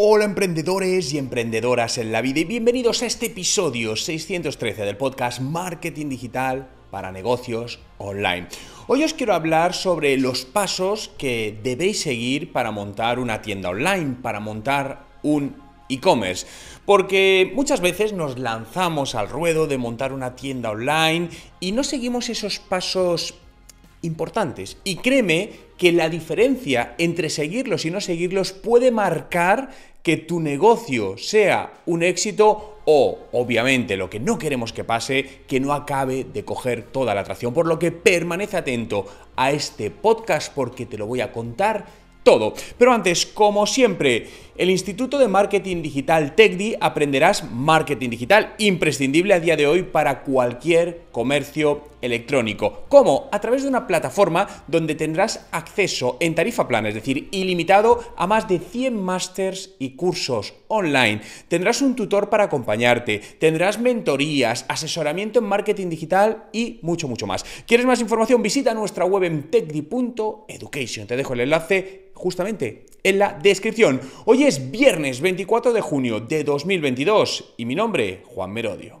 Hola emprendedores y emprendedoras en la vida y bienvenidos a este episodio 613 del podcast Marketing Digital para Negocios Online. Hoy os quiero hablar sobre los pasos que debéis seguir para montar una tienda online, para montar un e-commerce. Porque muchas veces nos lanzamos al ruedo de montar una tienda online y no seguimos esos pasos importantes. Y créeme que la diferencia entre seguirlos y no seguirlos puede marcar que tu negocio sea un éxito o, obviamente, lo que no queremos que pase, que no acabe de coger toda la atracción. Por lo que permanece atento a este podcast porque te lo voy a contar todo. Pero antes, como siempre, el Instituto de Marketing Digital TECDI aprenderás marketing digital imprescindible a día de hoy para cualquier comercio electrónico. ¿Cómo? A través de una plataforma donde tendrás acceso en tarifa plana, es decir, ilimitado, a más de 100 másters y cursos online. Tendrás un tutor para acompañarte, tendrás mentorías, asesoramiento en marketing digital y mucho, mucho más. ¿Quieres más información? Visita nuestra web en techdi.education. Te dejo el enlace justamente en la descripción. Hoy es viernes 24 de junio de 2022 y mi nombre, Juan Merodio.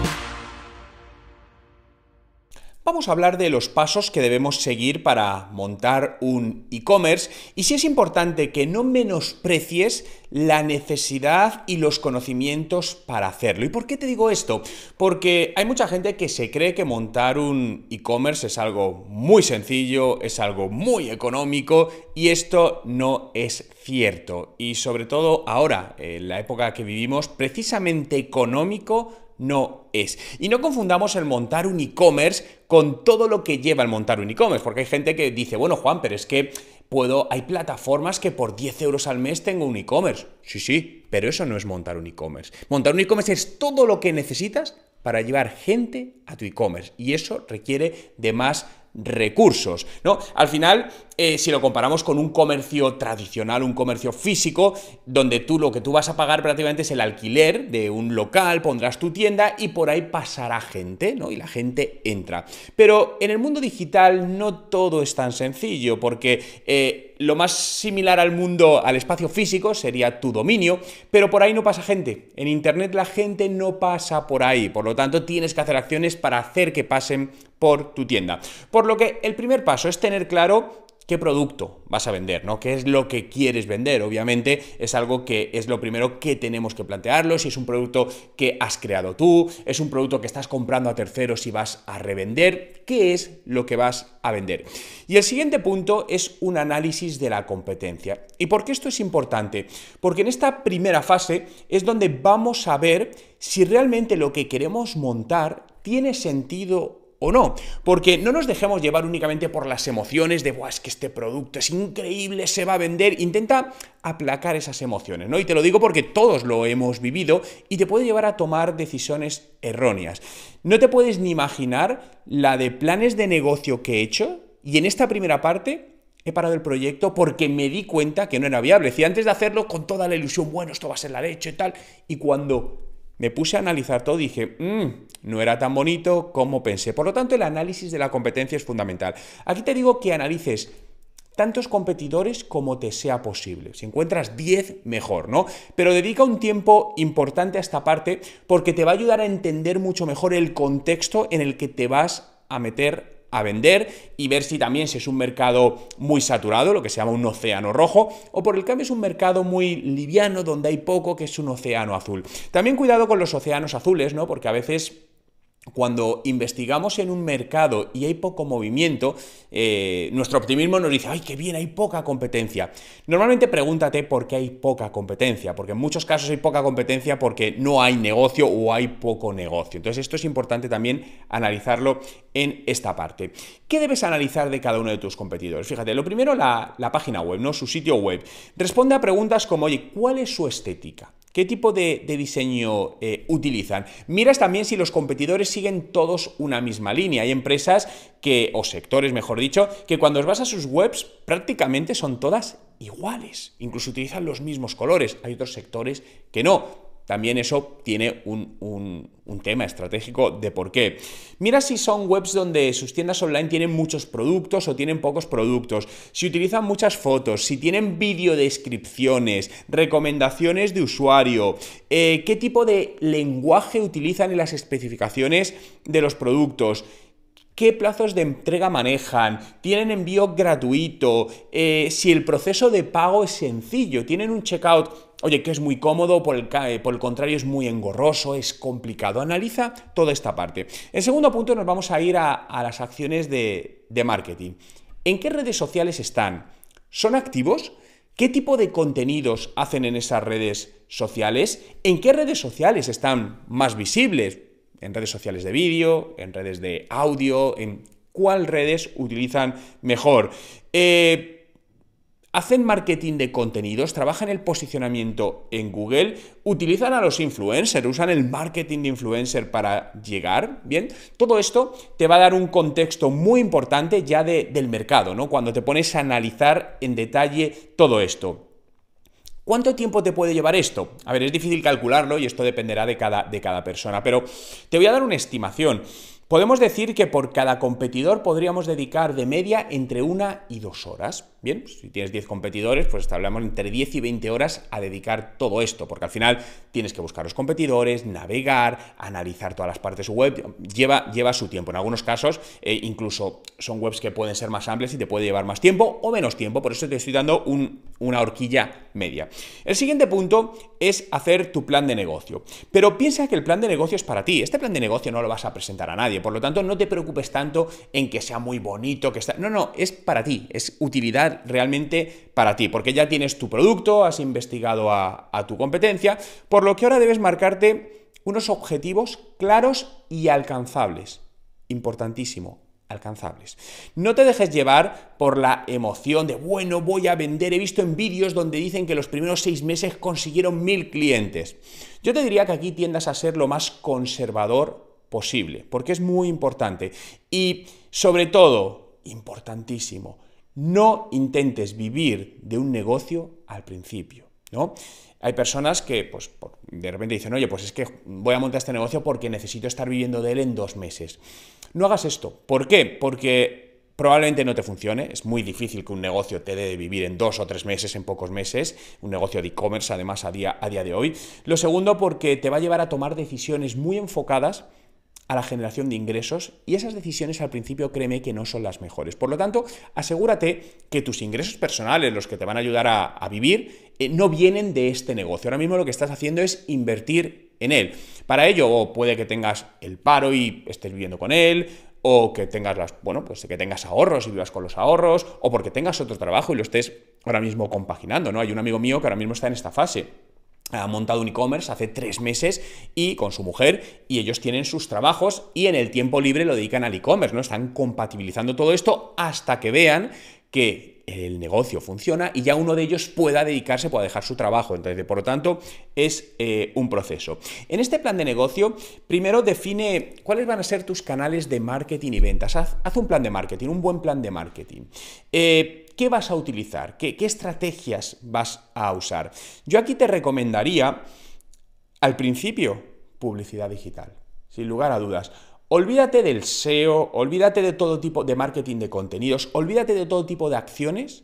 vamos a hablar de los pasos que debemos seguir para montar un e-commerce y si es importante que no menosprecies la necesidad y los conocimientos para hacerlo. ¿Y por qué te digo esto? Porque hay mucha gente que se cree que montar un e-commerce es algo muy sencillo, es algo muy económico y esto no es cierto. Y sobre todo ahora, en la época que vivimos, precisamente económico no es. Y no confundamos el montar un e-commerce con todo lo que lleva el montar un e-commerce, porque hay gente que dice, bueno, Juan, pero es que puedo, hay plataformas que por 10 euros al mes tengo un e-commerce. Sí, sí, pero eso no es montar un e-commerce. Montar un e-commerce es todo lo que necesitas para llevar gente a tu e-commerce y eso requiere de más recursos, ¿no? Al final, eh, si lo comparamos con un comercio tradicional, un comercio físico, donde tú lo que tú vas a pagar prácticamente es el alquiler de un local, pondrás tu tienda y por ahí pasará gente, ¿no? Y la gente entra. Pero en el mundo digital no todo es tan sencillo, porque... Eh, lo más similar al mundo, al espacio físico, sería tu dominio, pero por ahí no pasa gente. En Internet la gente no pasa por ahí, por lo tanto tienes que hacer acciones para hacer que pasen por tu tienda. Por lo que el primer paso es tener claro qué producto vas a vender, ¿no? ¿Qué es lo que quieres vender? Obviamente es algo que es lo primero que tenemos que plantearlo, si es un producto que has creado tú, es un producto que estás comprando a terceros y vas a revender, ¿qué es lo que vas a vender? Y el siguiente punto es un análisis de la competencia. ¿Y por qué esto es importante? Porque en esta primera fase es donde vamos a ver si realmente lo que queremos montar tiene sentido o no. Porque no nos dejemos llevar únicamente por las emociones de, es que este producto es increíble, se va a vender. Intenta aplacar esas emociones, ¿no? Y te lo digo porque todos lo hemos vivido y te puede llevar a tomar decisiones erróneas. No te puedes ni imaginar la de planes de negocio que he hecho y en esta primera parte he parado el proyecto porque me di cuenta que no era viable. Y antes de hacerlo con toda la ilusión, bueno, esto va a ser la leche y tal, y cuando me puse a analizar todo y dije, mm, no era tan bonito como pensé. Por lo tanto, el análisis de la competencia es fundamental. Aquí te digo que analices tantos competidores como te sea posible. Si encuentras 10, mejor, ¿no? Pero dedica un tiempo importante a esta parte porque te va a ayudar a entender mucho mejor el contexto en el que te vas a meter a vender y ver si también es un mercado muy saturado, lo que se llama un océano rojo, o por el cambio es un mercado muy liviano donde hay poco que es un océano azul. También cuidado con los océanos azules, ¿no? Porque a veces cuando investigamos en un mercado y hay poco movimiento, eh, nuestro optimismo nos dice, ay, qué bien, hay poca competencia. Normalmente pregúntate por qué hay poca competencia, porque en muchos casos hay poca competencia porque no hay negocio o hay poco negocio. Entonces esto es importante también analizarlo en esta parte. ¿Qué debes analizar de cada uno de tus competidores? Fíjate, lo primero la, la página web, ¿no? su sitio web. Responde a preguntas como, oye, ¿cuál es su estética? ¿Qué tipo de, diseño eh, utilizan? Miras también si los competidores siguen todos una misma línea. Hay empresas que, o sectores mejor dicho, que cuando vas a sus webs prácticamente son todas iguales. Incluso utilizan los mismos colores. Hay otros sectores que no. También eso tiene un, tema estratégico de por qué. Mira si son webs donde sus tiendas online tienen muchos productos o tienen pocos productos, si utilizan muchas fotos, si tienen descripciones, recomendaciones de usuario, eh, qué tipo de lenguaje utilizan en las especificaciones de los productos qué plazos de entrega manejan, tienen envío gratuito, eh, si el proceso de pago es sencillo, tienen un checkout oye, que es muy cómodo, eh, por el, contrario es muy engorroso, es complicado. Analiza toda esta parte. En segundo punto nos vamos a ir a, las acciones de, marketing. ¿En qué redes sociales están? ¿Son activos? ¿Qué tipo de contenidos hacen en esas redes sociales? ¿En qué redes sociales están más visibles? ¿En redes sociales de vídeo? ¿En redes de audio? ¿En cuál redes utilizan mejor? Eh, hacen marketing de contenidos, trabajan el posicionamiento en Google, utilizan a los influencers, usan el marketing de influencer para llegar, ¿bien? Todo esto te va a dar un contexto muy importante ya de, del mercado, ¿no? Cuando te pones a analizar en detalle todo esto. ¿Cuánto tiempo te puede llevar esto? A ver, es difícil calcularlo y esto dependerá de cada, de cada persona, pero te voy a dar una estimación. Podemos decir que por cada competidor podríamos dedicar de media entre una y dos horas. Bien, pues, si tienes 10 competidores, pues hablamos entre 10 y 20 horas a dedicar todo esto, porque al final tienes que buscar los competidores, navegar, analizar todas las partes web, lleva, lleva su tiempo. En algunos casos, eh, incluso son webs que pueden ser más amplias y te puede llevar más tiempo o menos tiempo, por eso te estoy dando una horquilla media. El siguiente punto es hacer tu plan de negocio, pero piensa que el plan de negocio es para ti, este plan de negocio no lo vas a presentar a nadie, por lo tanto no te preocupes tanto en que sea muy bonito, que está... No, no, es para ti, es utilidad realmente para ti, porque ya tienes tu producto, has investigado a tu competencia, por lo que ahora debes marcarte unos objetivos claros y alcanzables. Importantísimo, alcanzables. No te dejes llevar por la emoción de, bueno, voy a vender. He visto en vídeos donde dicen que los primeros seis meses consiguieron mil clientes. Yo te diría que aquí tiendas a ser lo más conservador posible, porque es muy importante. Y sobre todo, importantísimo, no intentes vivir de un negocio al principio, ¿no? Hay personas que, pues, de repente dicen, oye, pues es que voy a montar este negocio porque necesito estar viviendo de él en dos meses. No hagas esto. ¿Por qué? Porque probablemente no te funcione. Es muy difícil que un negocio te dé de vivir en dos o tres meses, en pocos meses. Un negocio de e-commerce, además, a día, a día de hoy. Lo segundo, porque te va a llevar a tomar decisiones muy enfocadas a la generación de ingresos y esas decisiones al principio créeme que no son las mejores. Por lo tanto, asegúrate que tus ingresos personales, los que te van a ayudar a, vivir, eh, no vienen de este negocio. Ahora mismo lo que estás haciendo es invertir en él. Para ello, o puede que tengas el paro y estés viviendo con él, o que tengas las, bueno, pues que tengas ahorros y vivas con los ahorros, o porque tengas otro trabajo y lo estés ahora mismo compaginando, ¿no? Hay un amigo mío que ahora mismo está en esta fase ha montado un e-commerce hace tres meses y con su mujer y ellos tienen sus trabajos y en el tiempo libre lo dedican al e-commerce, ¿no? Están compatibilizando todo esto hasta que vean que el negocio funciona y ya uno de ellos pueda dedicarse, pueda dejar su trabajo. Entonces, por lo tanto, es eh, un proceso. En este plan de negocio, primero define cuáles van a ser tus canales de marketing y ventas. Haz, un plan de marketing, un buen plan de marketing. Eh, ¿Qué vas a utilizar? ¿Qué, ¿Qué estrategias vas a usar? Yo aquí te recomendaría, al principio, publicidad digital, sin lugar a dudas. Olvídate del SEO, olvídate de todo tipo de marketing de contenidos, olvídate de todo tipo de acciones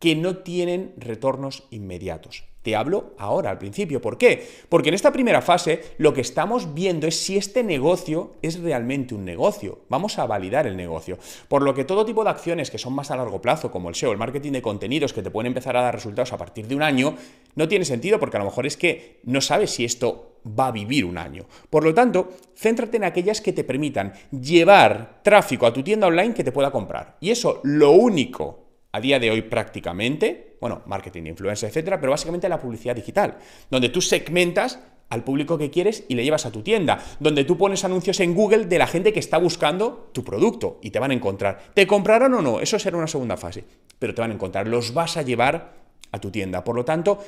que no tienen retornos inmediatos. Te hablo ahora, al principio. ¿Por qué? Porque en esta primera fase lo que estamos viendo es si este negocio es realmente un negocio. Vamos a validar el negocio. Por lo que todo tipo de acciones que son más a largo plazo, como el SEO, el marketing de contenidos, que te pueden empezar a dar resultados a partir de un año, no tiene sentido porque a lo mejor es que no sabes si esto va a vivir un año. Por lo tanto, céntrate en aquellas que te permitan llevar tráfico a tu tienda online que te pueda comprar. Y eso, lo único a día de hoy prácticamente, bueno, marketing de influencia, etcétera, pero básicamente la publicidad digital, donde tú segmentas al público que quieres y le llevas a tu tienda, donde tú pones anuncios en Google de la gente que está buscando tu producto y te van a encontrar. ¿Te comprarán o no? Eso será una segunda fase, pero te van a encontrar, los vas a llevar a tu tienda. Por lo tanto,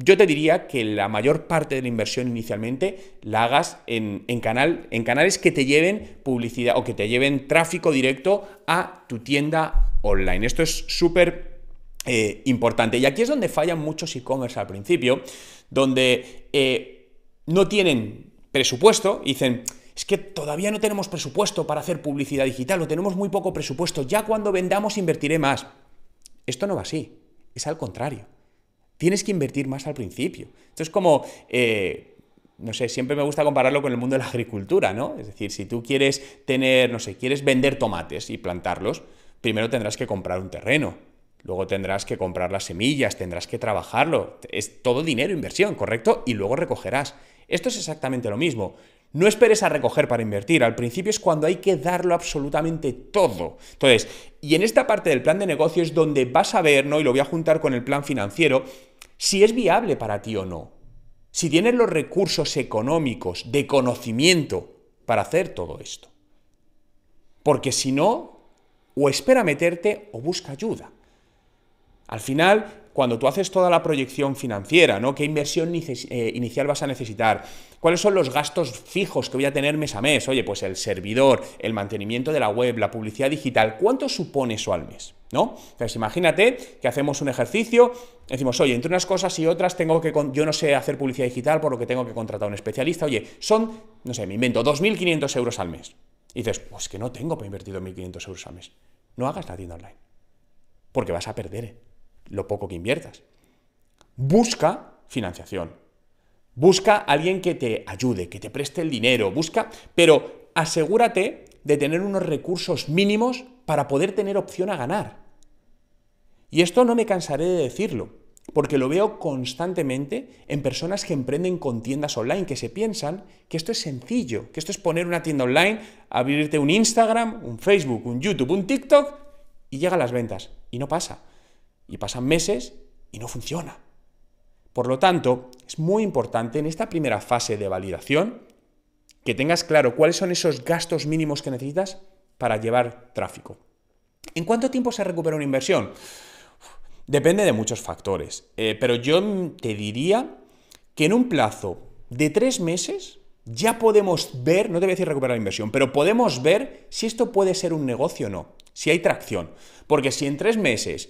yo te diría que la mayor parte de la inversión inicialmente la hagas en, canal, en canales que te lleven publicidad o que te lleven tráfico directo a tu tienda online. Esto es súper eh, importante. Y aquí es donde fallan muchos e-commerce al principio, donde eh, no tienen presupuesto y dicen, es que todavía no tenemos presupuesto para hacer publicidad digital o tenemos muy poco presupuesto, ya cuando vendamos invertiré más. Esto no va así, es al contrario tienes que invertir más al principio. Esto es como... Eh, no sé, siempre me gusta compararlo con el mundo de la agricultura, ¿no? Es decir, si tú quieres tener, no sé, quieres vender tomates y plantarlos, primero tendrás que comprar un terreno, Luego tendrás que comprar las semillas, tendrás que trabajarlo. Es todo dinero, inversión, ¿correcto? Y luego recogerás. Esto es exactamente lo mismo. No esperes a recoger para invertir. Al principio es cuando hay que darlo absolutamente todo. Entonces, y en esta parte del plan de negocio es donde vas a ver, ¿no? Y lo voy a juntar con el plan financiero, si es viable para ti o no, si tienes los recursos económicos, de conocimiento, para hacer todo esto. Porque si no, o espera meterte o busca ayuda. Al final, cuando tú haces toda la proyección financiera, ¿no? ¿Qué inversión eh, inicial vas a necesitar? ¿Cuáles son los gastos fijos que voy a tener mes a mes? Oye, pues el servidor, el mantenimiento de la web, la publicidad digital, ¿cuánto supone eso al mes? ¿No? Entonces, imagínate que hacemos un ejercicio, decimos, oye, entre unas cosas y otras tengo que, yo no sé hacer publicidad digital, por lo que tengo que contratar a un especialista, oye, son, no sé, me invento 2.500 euros al mes. Y dices, pues que no tengo para invertir 2.500 euros al mes. No hagas la tienda online, porque vas a perder. ¿eh? lo poco que inviertas. Busca financiación. Busca alguien que te ayude, que te preste el dinero, busca, pero asegúrate de tener unos recursos mínimos para poder tener opción a ganar. Y esto no me cansaré de decirlo, porque lo veo constantemente en personas que emprenden con tiendas online, que se piensan que esto es sencillo, que esto es poner una tienda online, abrirte un Instagram, un Facebook, un YouTube, un TikTok y llega a las ventas. Y no pasa y pasan meses y no funciona. Por lo tanto, es muy importante en esta primera fase de validación que tengas claro cuáles son esos gastos mínimos que necesitas para llevar tráfico. ¿En cuánto tiempo se recupera una inversión? Depende de muchos factores, eh, pero yo te diría que en un plazo de tres meses ya podemos ver, no te voy a decir recuperar la inversión, pero podemos ver si esto puede ser un negocio o no, si hay tracción. Porque si en tres meses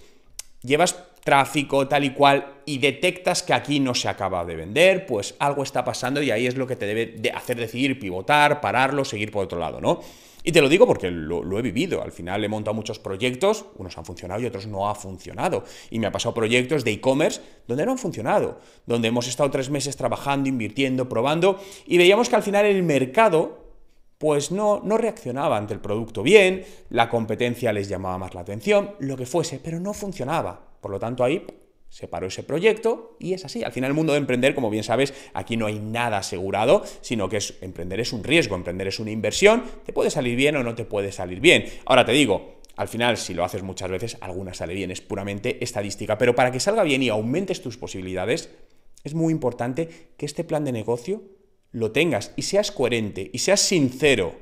llevas tráfico tal y cual y detectas que aquí no se acaba de vender, pues algo está pasando y ahí es lo que te debe hacer decidir pivotar, pararlo, seguir por otro lado, ¿no? Y te lo digo porque lo, he vivido. Al final he montado muchos proyectos, unos han funcionado y otros no han funcionado. Y me ha pasado proyectos de e-commerce donde no han funcionado, donde hemos estado tres meses trabajando, invirtiendo, probando y veíamos que al final el mercado pues no, no reaccionaba ante el producto bien, la competencia les llamaba más la atención, lo que fuese, pero no funcionaba. Por lo tanto, ahí se paró ese proyecto y es así. Al final el mundo de emprender, como bien sabes, aquí no hay nada asegurado, sino que emprender es un riesgo, emprender es una inversión, te puede salir bien o no te puede salir bien. Ahora te digo, al final, si lo haces muchas veces, alguna sale bien, es puramente estadística, pero para que salga bien y aumentes tus posibilidades, es muy importante que este plan de negocio lo tengas y seas coherente y seas sincero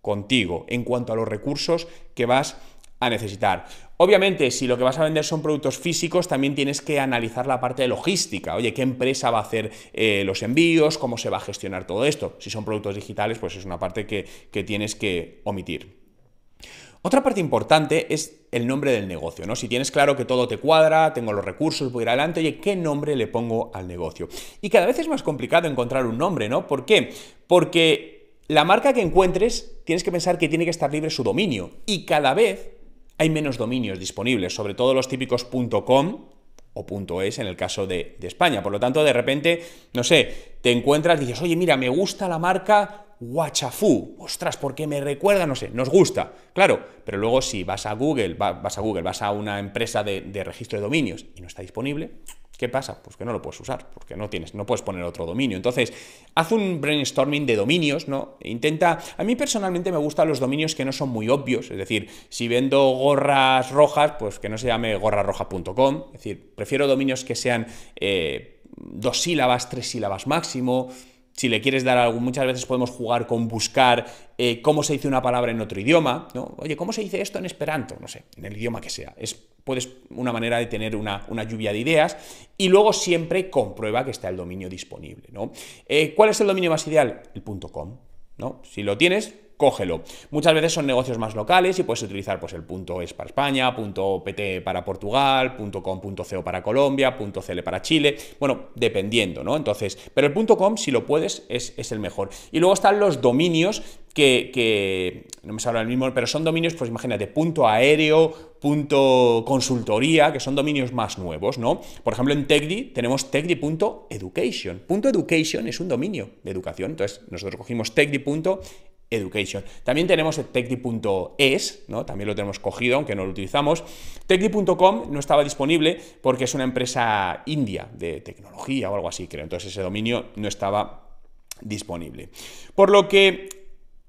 contigo en cuanto a los recursos que vas a necesitar. Obviamente, si lo que vas a vender son productos físicos, también tienes que analizar la parte de logística. Oye, ¿qué empresa va a hacer eh, los envíos? ¿Cómo se va a gestionar todo esto? Si son productos digitales, pues es una parte que, que tienes que omitir. Otra parte importante es el nombre del negocio, ¿no? Si tienes claro que todo te cuadra, tengo los recursos, voy ir adelante, oye, ¿qué nombre le pongo al negocio? Y cada vez es más complicado encontrar un nombre, ¿no? ¿Por qué? Porque la marca que encuentres tienes que pensar que tiene que estar libre su dominio y cada vez hay menos dominios disponibles, sobre todo los típicos .com o .es en el caso de, España. Por lo tanto, de repente, no sé, te encuentras, dices, oye, mira, me gusta la marca Wachafú. Ostras, qué me recuerda, no sé, nos gusta. Claro, pero luego si vas a Google, vas a Google, vas a una empresa de, registro de dominios y no está disponible, ¿Qué pasa? Pues que no lo puedes usar, porque no tienes, no puedes poner otro dominio. Entonces, haz un brainstorming de dominios, ¿no? E intenta. A mí personalmente me gustan los dominios que no son muy obvios. Es decir, si vendo gorras rojas, pues que no se llame gorrarroja.com. Es decir, prefiero dominios que sean eh, dos sílabas, tres sílabas máximo si le quieres dar algo, muchas veces podemos jugar con buscar eh, cómo se dice una palabra en otro idioma, ¿no? Oye, ¿cómo se dice esto en esperanto? No sé, en el idioma que sea. Es puedes, una manera de tener una, lluvia de ideas y luego siempre comprueba que está el dominio disponible, ¿no? Eh, ¿Cuál es el dominio más ideal? El .com, ¿no? Si lo tienes, cógelo. Muchas veces son negocios más locales y puedes utilizar pues, el punto .es para España, .pt para Portugal, .com, .co para Colombia, .cl para Chile, bueno, dependiendo, ¿no? Entonces, pero el .com, si lo puedes, es, el mejor. Y luego están los dominios que, no me sale el mismo, pero son dominios, pues imagínate, punto aéreo, punto consultoría, que son dominios más nuevos, ¿no? Por ejemplo, en Tecdi tenemos tecdi.education. education es un dominio de educación, entonces nosotros cogimos tecdi.education Education. También tenemos techdi.es, ¿no? también lo tenemos cogido, aunque no lo utilizamos. Techdi.com no estaba disponible porque es una empresa india de tecnología o algo así, creo. Entonces ese dominio no estaba disponible. Por lo que,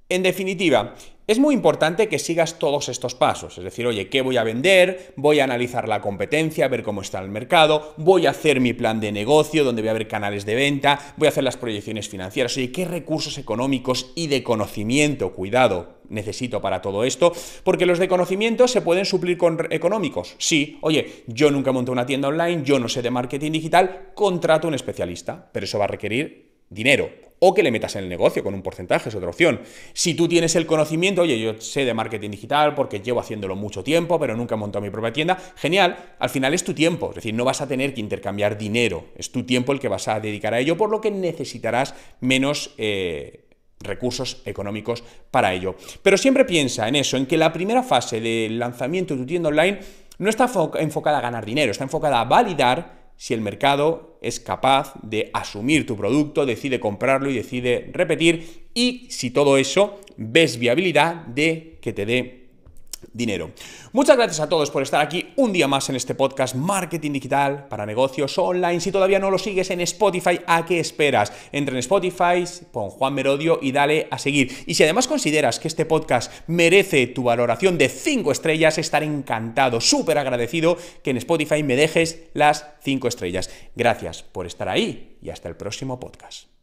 en definitiva, es muy importante que sigas todos estos pasos, es decir, oye, ¿qué voy a vender? Voy a analizar la competencia, ver cómo está el mercado, voy a hacer mi plan de negocio, donde voy a ver canales de venta, voy a hacer las proyecciones financieras, oye, ¿qué recursos económicos y de conocimiento, cuidado, necesito para todo esto? Porque los de conocimiento se pueden suplir con económicos. Sí, oye, yo nunca monté una tienda online, yo no sé de marketing digital, contrato a un especialista, pero eso va a requerir dinero, o que le metas en el negocio con un porcentaje, es otra opción. Si tú tienes el conocimiento, oye, yo sé de marketing digital porque llevo haciéndolo mucho tiempo, pero nunca he montado mi propia tienda, genial, al final es tu tiempo, es decir, no vas a tener que intercambiar dinero, es tu tiempo el que vas a dedicar a ello, por lo que necesitarás menos... Eh, recursos económicos para ello. Pero siempre piensa en eso, en que la primera fase del lanzamiento de tu tienda online no está enfocada a ganar dinero, está enfocada a validar si el mercado es capaz de asumir tu producto, decide comprarlo y decide repetir, y si todo eso ves viabilidad de que te dé dinero. Muchas gracias a todos por estar aquí un día más en este podcast Marketing Digital para negocios online. Si todavía no lo sigues en Spotify, ¿a qué esperas? Entra en Spotify, pon Juan Merodio y dale a seguir. Y si además consideras que este podcast merece tu valoración de 5 estrellas, estaré encantado, súper agradecido que en Spotify me dejes las 5 estrellas. Gracias por estar ahí y hasta el próximo podcast.